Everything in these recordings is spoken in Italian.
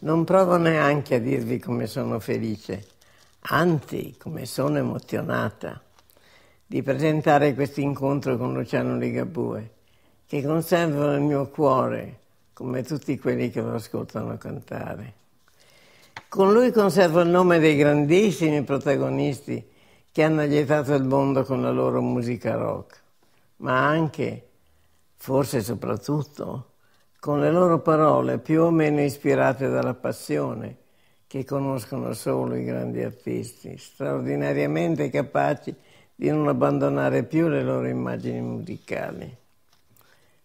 Non provo neanche a dirvi come sono felice, anzi come sono emozionata di presentare questo incontro con Luciano Ligabue, che conservo nel mio cuore, come tutti quelli che lo ascoltano cantare. Con lui conservo il nome dei grandissimi protagonisti che hanno lietato il mondo con la loro musica rock, ma anche, forse soprattutto, con le loro parole più o meno ispirate dalla passione che conoscono solo i grandi artisti, straordinariamente capaci di non abbandonare più le loro immagini musicali.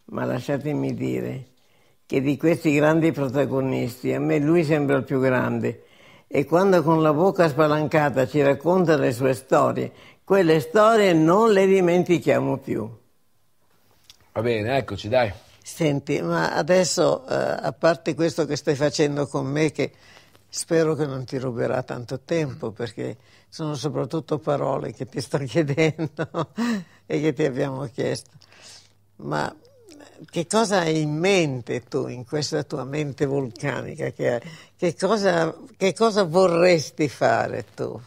Ma lasciatemi dire che di questi grandi protagonisti a me lui sembra il più grande e quando con la bocca spalancata ci racconta le sue storie, quelle storie non le dimentichiamo più. Va bene, eccoci, dai. Senti, ma adesso, eh, a parte questo che stai facendo con me, che spero che non ti ruberà tanto tempo, perché sono soprattutto parole che ti sto chiedendo e che ti abbiamo chiesto, ma eh, che cosa hai in mente tu, in questa tua mente vulcanica che hai? Che cosa, che cosa vorresti fare tu?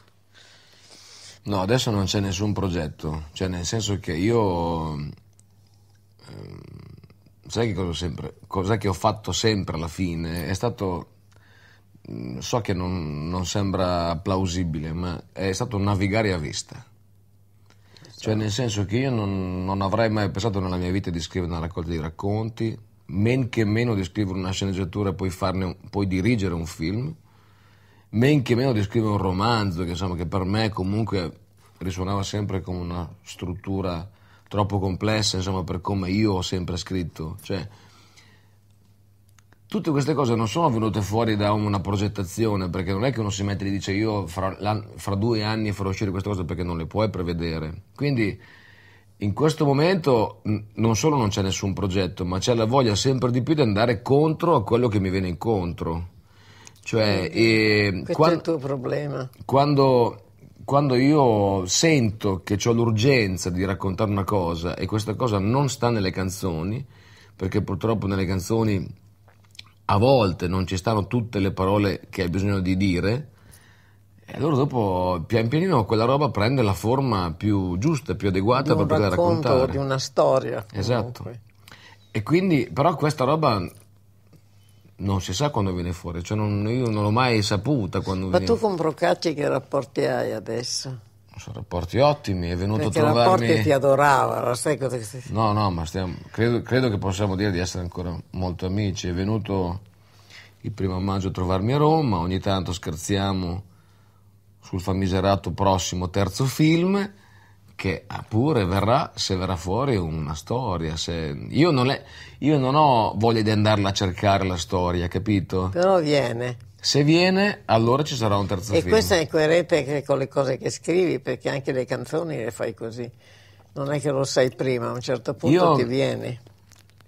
No, adesso non c'è nessun progetto, cioè nel senso che io... Ehm, sai che cosa, sempre, cosa che ho fatto sempre alla fine? È stato, mm, so che non, non sembra plausibile, ma è stato navigare a vista. Esatto. Cioè nel senso che io non, non, avrei mai pensato nella mia vita di scrivere una raccolta di racconti, men che meno di scrivere una sceneggiatura e poi, farne, poi dirigere un film, men che meno di scrivere un romanzo, che, insomma, che per me comunque risuonava sempre come una struttura troppo complessa, insomma, per come io ho sempre scritto. Cioè, tutte queste cose non sono venute fuori da una progettazione, perché non è che uno si mette e dice io fra, fra due anni farò uscire queste cose perché non le puoi prevedere. Quindi in questo momento non solo non c'è nessun progetto, ma c'è la voglia sempre di più di andare contro a quello che mi viene incontro. Cioè, eh, questo quando, è il tuo problema. Quando quando io sento che ho l'urgenza di raccontare una cosa e questa cosa non sta nelle canzoni, perché purtroppo nelle canzoni a volte non ci stanno tutte le parole che hai bisogno di dire, e allora dopo pian pianino quella roba prende la forma più giusta, più adeguata per poterla raccontare. un di una storia. Esatto. Comunque. E quindi, però questa roba non si sa quando viene fuori, cioè non, io non l'ho mai saputa quando Ma viene tu con Procacci che rapporti hai adesso? Sono rapporti ottimi, è venuto Perché a trovarmi... Perché ti adorava, lo sai cosa... No, no, ma stiamo... credo, credo, che possiamo dire di essere ancora molto amici. È venuto il primo maggio a trovarmi a Roma, ogni tanto scherziamo sul famigerato prossimo terzo film che ah, pure verrà se verrà fuori una storia. Se... Io, non è... Io, non ho voglia di andarla a cercare la storia, capito? Però viene. Se viene, allora ci sarà un terzo e film. E questo è coerente con le cose che scrivi, perché anche le canzoni le fai così. Non è che lo sai prima, a un certo punto Io... ti viene.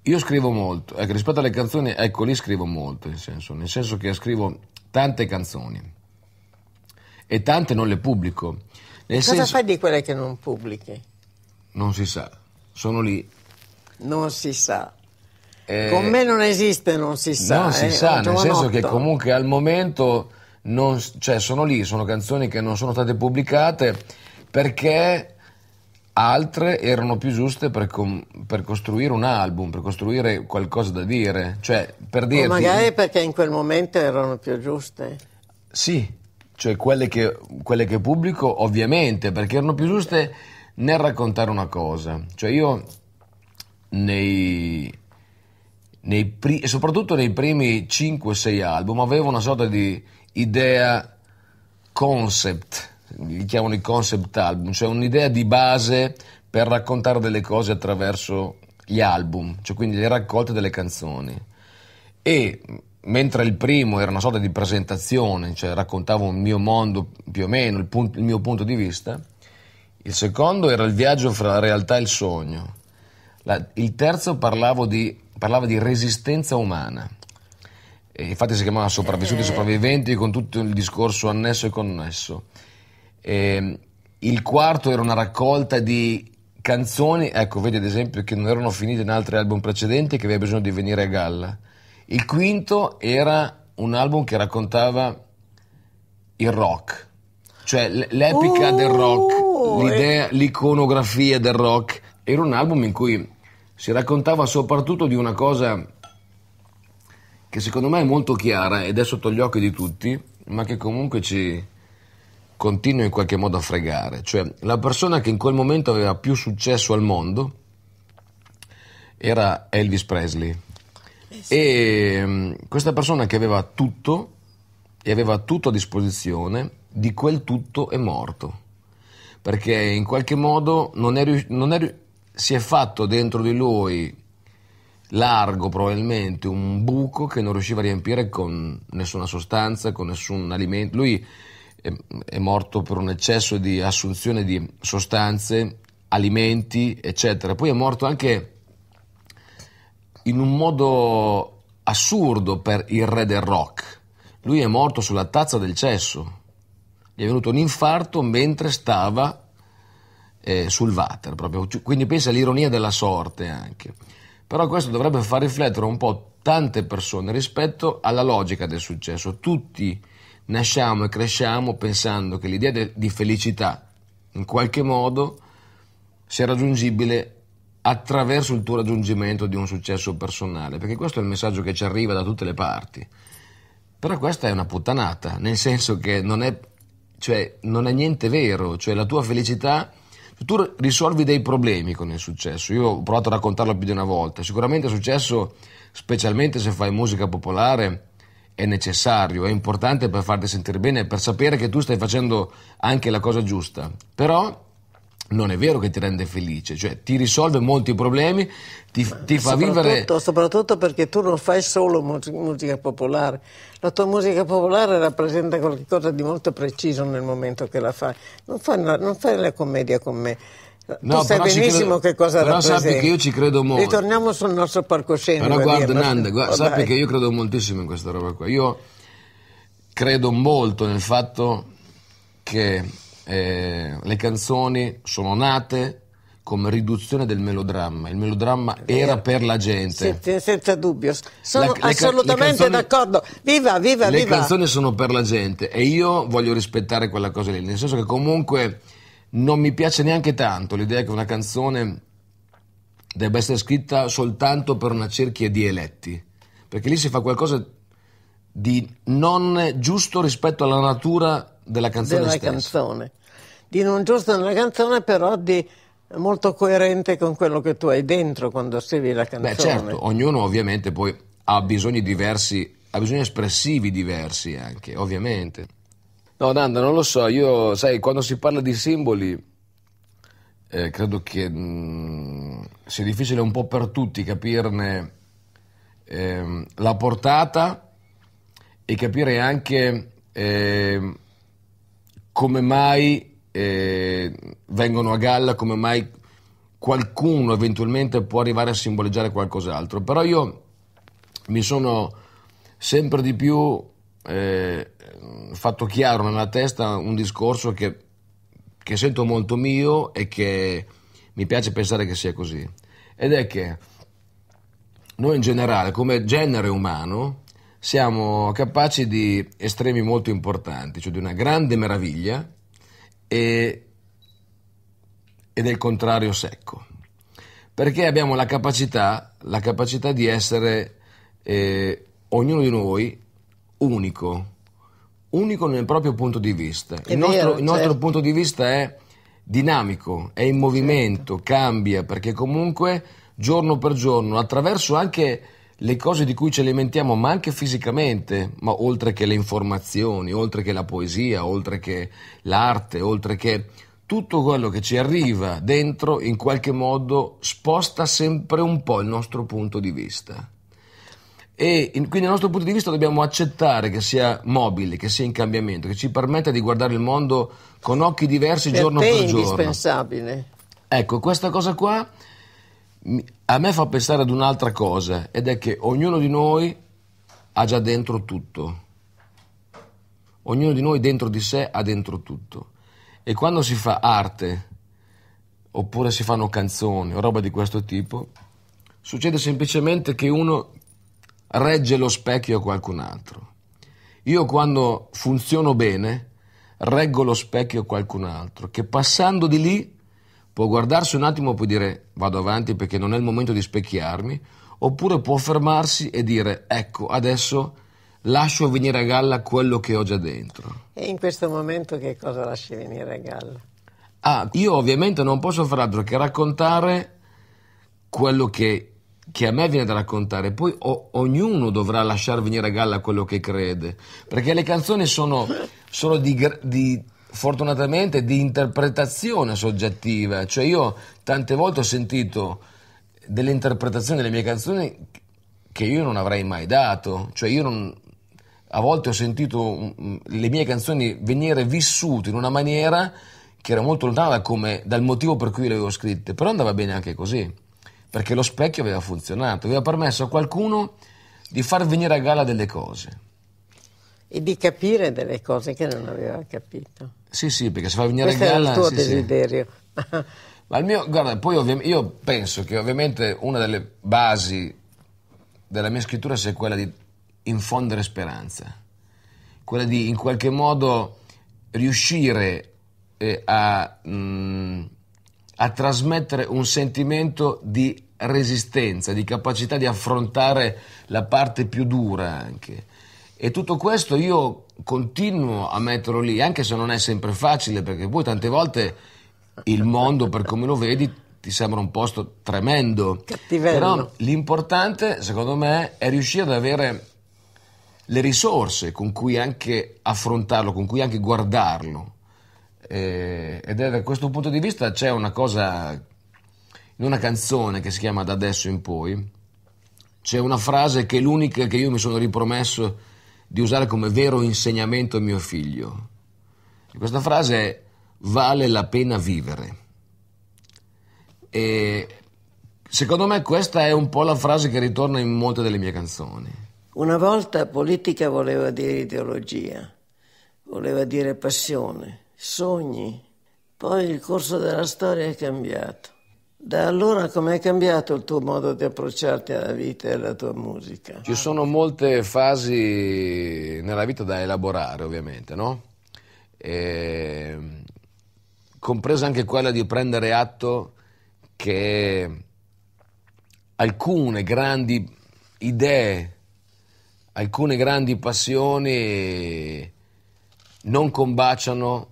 Io scrivo molto, ecco, rispetto alle canzoni, ecco lì scrivo molto, nel senso, nel senso che scrivo tante canzoni e tante non le pubblico. Nel Cosa senso... fai di quelle che non pubblichi? Non si sa, sono lì. Non si sa. Eh... Con me non esiste, non si sa. Non eh. si sa, nel senso che comunque al momento non, cioè, sono lì, sono canzoni che non sono state pubblicate perché altre erano più giuste per, com- per, costruire un album, per costruire qualcosa da dire. Cioè, per dirti... O magari perché in quel momento erano più giuste. Sì, cioè quelle che, quelle che pubblico ovviamente, perché erano più giuste nel raccontare una cosa. Cioè io nei, nei pri- soprattutto nei primi 5-6 album avevo una sorta di idea concept, li chiamano i concept album, cioè un'idea di base per raccontare delle cose attraverso gli album, cioè quindi le raccolte delle canzoni. E mentre il primo era una sorta di presentazione, cioè raccontavo il mio mondo più o meno, il, punto, il mio punto di vista, il secondo era il viaggio fra la realtà e il sogno, la, il terzo di, parlava di resistenza umana, e infatti si chiamava Sopravvissuti e eh. Sopravviventi con tutto il discorso annesso e connesso. E, ehm, il quarto era una raccolta di canzoni, ecco, vedi ad esempio che non erano finite in altri album precedenti e che aveva bisogno di venire a galla il quinto era un album che raccontava il rock, cioè l'epica oh, del rock, l'idea, e... l'iconografia del rock. Era un album in cui si raccontava soprattutto di una cosa che secondo me è molto chiara ed è sotto gli occhi di tutti, ma che comunque ci continua in qualche modo a fregare. Cioè la persona che in quel momento aveva più successo al mondo era Elvis Presley e eh, ehm, questa persona che aveva tutto e aveva tutto a disposizione, di quel tutto è morto. Perché in qualche modo non è rius- non è si è fatto dentro di lui largo probabilmente un buco che non riusciva a riempire con nessuna sostanza, con nessun alimento. Lui è, è morto per un eccesso di assunzione di sostanze, alimenti, eccetera. Poi è morto anche in un modo assurdo per il re del rock. Lui è morto sulla tazza del cesso, gli è venuto un infarto mentre stava eh, sul water, proprio. quindi pensa all'ironia della sorte anche. Però questo dovrebbe far riflettere un po' tante persone rispetto alla logica del successo. Tutti nasciamo e cresciamo pensando che l'idea de- di felicità in qualche modo sia raggiungibile attraverso il tuo raggiungimento di un successo personale, perché questo è il messaggio che ci arriva da tutte le parti. Però questa è una puttanata, nel senso che non è, cioè, non è niente vero, cioè la tua felicità, tu risolvi dei problemi con il successo, io ho provato a raccontarlo più di una volta, sicuramente il successo, specialmente se fai musica popolare, è necessario, è importante per farti sentire bene, per sapere che tu stai facendo anche la cosa giusta, però non è vero che ti rende felice, cioè ti risolve molti problemi, ti, ti fa vivere... Soprattutto perché tu non fai solo musica popolare, la tua musica popolare rappresenta qualcosa di molto preciso nel momento che la fai, non fai, una, non fai la commedia con me. No, tu sai benissimo credo, che cosa però rappresenta. Però sappi che io ci credo molto. Ritorniamo sul nostro palcoscenico. Però guarda via, Nanda, guarda, oh, sappi dai. che io credo moltissimo in questa roba qua. Io credo molto nel fatto che eh, le canzoni sono nate come riduzione del melodramma. Il melodramma eh, era per la gente. Senza, senza dubbio, sono la, assolutamente canzoni, d'accordo. Viva, viva, le viva! Le canzoni sono per la gente e io voglio rispettare quella cosa lì, nel senso che comunque non mi piace neanche tanto l'idea che una canzone debba essere scritta soltanto per una cerchia di eletti, perché lì si fa qualcosa di non giusto rispetto alla natura della canzone della stessa. canzone. Di non giusto nella canzone, però di molto coerente con quello che tu hai dentro quando scrivi la canzone. Beh, certo, ognuno ovviamente poi ha bisogni diversi, ha bisogni espressivi diversi anche, ovviamente. No, Nanda, non lo so, io, sai, quando si parla di simboli, eh, credo che mh, mm, sia difficile un po' per tutti capirne eh, la portata e capire anche eh, come mai eh, vengono a galla, come mai qualcuno eventualmente può arrivare a simboleggiare qualcos'altro. Però io mi sono sempre di più eh, fatto chiaro nella testa un discorso che, che sento molto mio e che mi piace pensare che sia così. Ed è che noi in generale, come genere umano, siamo capaci di estremi molto importanti, cioè di una grande meraviglia e, e del contrario secco, perché abbiamo la capacità, la capacità di essere eh, ognuno di noi unico, unico nel proprio punto di vista. È il, vero, nostro, certo. nostro punto di vista è dinamico, è in certo. movimento, certo. cambia, perché comunque giorno per giorno, attraverso anche le cose di cui ci alimentiamo, ma anche fisicamente, ma oltre che le informazioni, oltre che la poesia, oltre che l'arte, oltre che tutto quello che ci arriva dentro in qualche modo sposta sempre un po' il nostro punto di vista. E in, quindi dal nostro punto di vista dobbiamo accettare che sia mobile, che sia in cambiamento, che ci permetta di guardare il mondo con occhi diversi per giorno per giorno. È indispensabile. Ecco, questa cosa qua a me fa pensare ad un'altra cosa ed è che ognuno di noi ha già dentro tutto. Ognuno di noi dentro di sé ha dentro tutto. E quando si fa arte, oppure si fanno canzoni o roba di questo tipo, succede semplicemente che uno regge lo specchio a qualcun altro. Io quando funziono bene, reggo lo specchio a qualcun altro, che passando di lì Può guardarsi un attimo e poi dire vado avanti perché non è il momento di specchiarmi, oppure può fermarsi e dire ecco adesso lascio venire a galla quello che ho già dentro. E in questo momento che cosa lasci venire a galla? Ah, io ovviamente non posso far altro che raccontare quello che, che a me viene da raccontare, poi o, ognuno dovrà lasciar venire a galla quello che crede, perché le canzoni sono, sono di, di fortunatamente di interpretazione soggettiva, cioè io tante volte ho sentito delle interpretazioni delle mie canzoni che io non avrei mai dato, cioè io non, a volte ho sentito mm, mm, le mie canzoni venire vissute in una maniera che era molto lontana da come, dal motivo per cui le avevo scritte, però andava bene anche così, perché lo specchio aveva funzionato, aveva permesso a qualcuno di far venire a gala delle cose e di capire delle cose che non aveva capito. Sì, sì, perché se fa venire Questo gala... Questo è il tuo sì, desiderio. Sì. Ma il mio, guarda, poi ovviamente, io penso che ovviamente una delle basi della mia scrittura sia quella di infondere speranza, quella di in qualche modo riuscire eh, a, mh, mm, a trasmettere un sentimento di resistenza, di capacità di affrontare la parte più dura anche e tutto questo io continuo a metterlo lì, anche se non è sempre facile, perché poi tante volte il mondo, per come lo vedi, ti sembra un posto tremendo. Cattivello. Però l'importante, secondo me, è riuscire ad avere le risorse con cui anche affrontarlo, con cui anche guardarlo. Eh, ed è da questo punto di vista c'è una cosa, in una canzone che si chiama Da adesso in poi, c'è una frase che è l'unica che io mi sono ripromesso di usare come vero insegnamento mio figlio. E questa frase è vale la pena vivere. E secondo me questa è un po' la frase che ritorna in molte delle mie canzoni. Una volta politica voleva dire ideologia, voleva dire passione, sogni. Poi il corso della storia è cambiato. Da allora com'è cambiato il tuo modo di approcciarti alla vita e alla tua musica? Ci sono molte fasi nella vita da elaborare, ovviamente, no? E... Compresa anche quella di prendere atto che alcune grandi idee, alcune grandi passioni non combaciano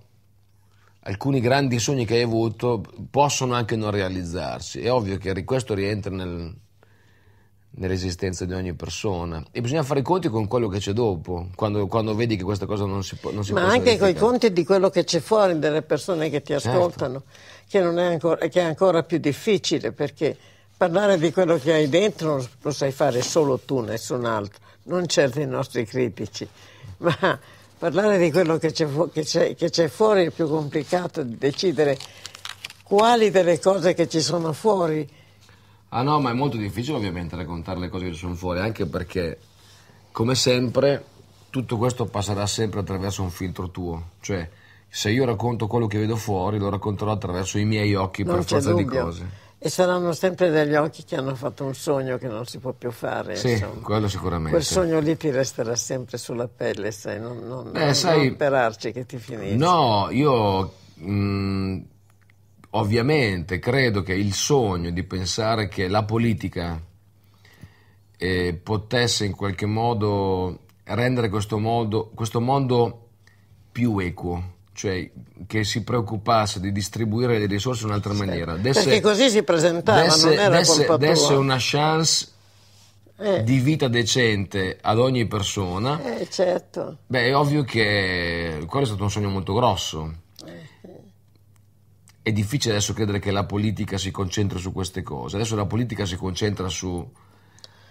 alcuni grandi sogni che hai avuto possono anche non realizzarsi. È ovvio che questo rientra nel, nell'esistenza di ogni persona e bisogna fare i conti con quello che c'è dopo, quando, quando vedi che questa cosa non si può... Non si Ma anche con i conti di quello che c'è fuori, delle persone che ti certo. ascoltano, certo. che, è ancora, che è ancora più difficile perché parlare di quello che hai dentro lo sai fare solo tu, nessun altro, non certo i nostri critici. Ma parlare di quello che c'è, che, c'è, che c'è, fuori è più complicato di decidere quali delle cose che ci sono fuori. Ah no, ma è molto difficile ovviamente raccontare le cose che ci sono fuori, anche perché, come sempre, tutto questo passerà sempre attraverso un filtro tuo. Cioè, se io racconto quello che vedo fuori, lo racconterò attraverso i miei occhi non per forza dubbio. di cose. E saranno sempre degli occhi che hanno fatto un sogno che non si può più fare. Sì, insomma. quello sicuramente. Quel sogno lì ti resterà sempre sulla pelle, sai, non, non, Beh, non, sai, non perarci che ti finisce. No, io mh, mm, ovviamente credo che il sogno di pensare che la politica eh, potesse in qualche modo rendere questo, modo, questo mondo più equo, cioè che si preoccupasse di distribuire le risorse in un'altra maniera. Desse, Perché così si presentava, desse, non era desse, colpa desse tua. una chance eh. di vita decente ad ogni persona. Eh, certo. Beh, è ovvio che quello è stato un sogno molto grosso. È difficile adesso credere che la politica si concentri su queste cose. Adesso la politica si concentra su...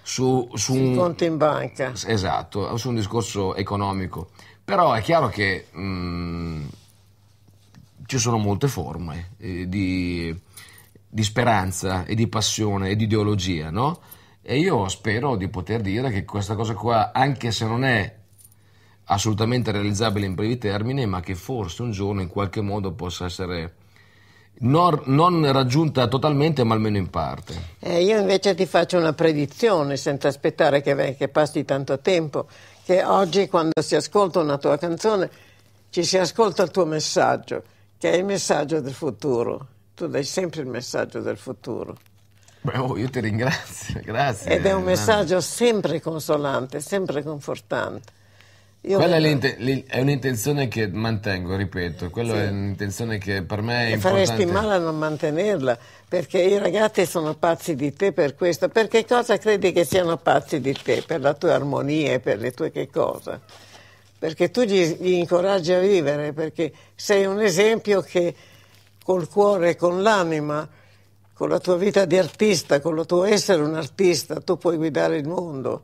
Su, su un conto in banca. Esatto, su un discorso economico. Però è chiaro che mh, mm, ci sono molte forme eh, di, di, speranza e di passione e di ideologia, no? E io spero di poter dire che questa cosa qua, anche se non è assolutamente realizzabile in brevi termini, ma che forse un giorno in qualche modo possa essere non, non, raggiunta totalmente, ma almeno in parte. Eh, io invece ti faccio una predizione, senza aspettare che, che, passi tanto tempo, che oggi quando si ascolta una tua canzone ci si ascolta il tuo messaggio, che è il messaggio del futuro. Tu dai sempre il messaggio del futuro. Beh, oh, io ti ringrazio, grazie. Ed è un messaggio sempre consolante, sempre confortante. Io Quella credo... è, un'intenzione che mantengo, ripeto, quella sì. è un'intenzione che per me è e importante. Faresti male a non mantenerla, perché i ragazzi sono pazzi di te per questo. Per che cosa credi che siano pazzi di te? Per la tua armonia e per le tue che cosa? Perché tu gli, gli incoraggi a vivere, perché sei un esempio che col cuore e con l'anima, con la tua vita di artista, con il tuo essere un artista, tu puoi guidare il mondo.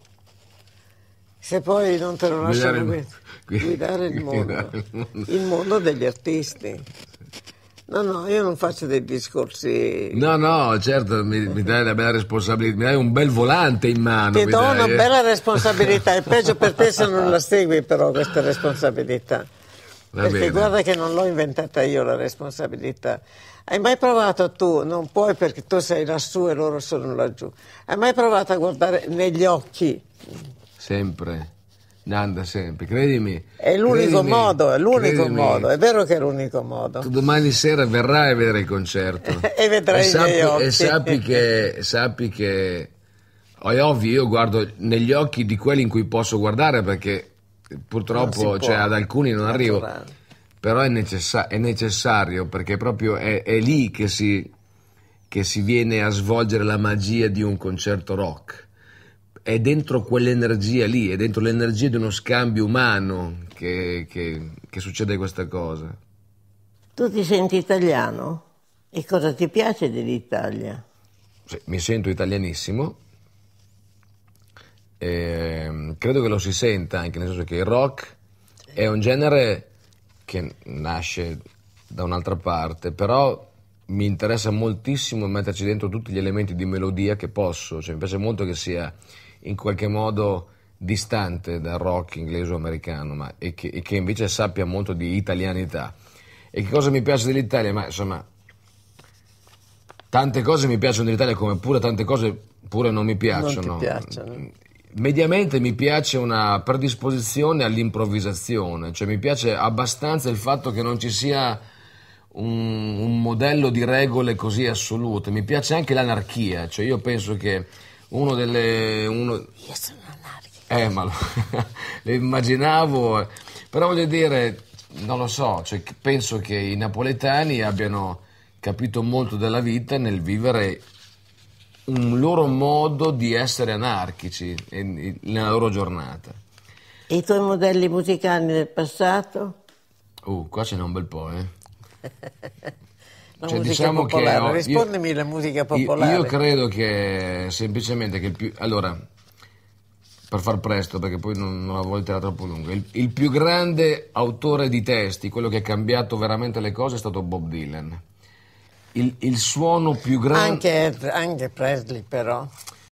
Se poi non te lo lasciano guidare, guidare, il mondo, il mondo degli artisti. No, no, io non faccio dei discorsi. No, no, certo, mi, mi dai una bella responsabilità, mi dai un bel volante in mano. Ti do dai, una eh. bella responsabilità, è peggio per te se non la segui però questa responsabilità. Va Perché bene. guarda che non l'ho inventata io la responsabilità. Hai mai provato tu, non puoi perché tu sei lassù e loro sono laggiù, hai mai provato a guardare negli occhi sempre. Nanda sempre, credimi. È l'unico credimi, modo, è l'unico credimi. modo, è vero che è l'unico modo. Tu domani sera verrai a vedere il concerto. e vedrai e sappi, E sappi che, sappi che, è ovvio, io guardo negli occhi di quelli in cui posso guardare perché purtroppo cioè, ad alcuni non arrivo. Naturale. Però è, necessa- è, necessario perché proprio è, è lì che si, che si viene a svolgere la magia di un concerto rock è dentro quell'energia lì, è dentro l'energia di uno scambio umano che, che, che succede questa cosa. Tu ti senti italiano? E cosa ti piace dell'Italia? Sì, mi sento italianissimo. E ehm, credo che lo si senta anche nel senso che il rock è un genere che nasce da un'altra parte, però mi interessa moltissimo metterci dentro tutti gli elementi di melodia che posso, cioè mi piace molto che sia in qualche modo distante dal rock inglese o americano ma, e, che, e che invece sappia molto di italianità. E che cosa mi piace dell'Italia? Ma insomma, tante cose mi piacciono dell'Italia come pure tante cose pure non mi piacciono. Non piacciono. Mediamente mi piace una predisposizione all'improvvisazione, cioè mi piace abbastanza il fatto che non ci sia un, un modello di regole così assolute, mi piace anche l'anarchia, cioè io penso che uno delle... Uno... Io sono anarchico. Eh, ma lo, lo immaginavo, eh. però voglio dire, non lo so, cioè, penso che i napoletani abbiano capito molto della vita nel vivere un loro modo di essere anarchici nella loro giornata. E i tuoi modelli musicali del passato? Uh, qua ce n'è un bel po', eh. La cioè, musica diciamo popolare, ho, rispondimi io, la musica popolare. Io, credo che semplicemente che il più... Allora, per far presto, perché poi non, non la voglio troppo lunga, il, il, più grande autore di testi, quello che ha cambiato veramente le cose, è stato Bob Dylan. Il, il suono più grande... Anche, anche Presley però.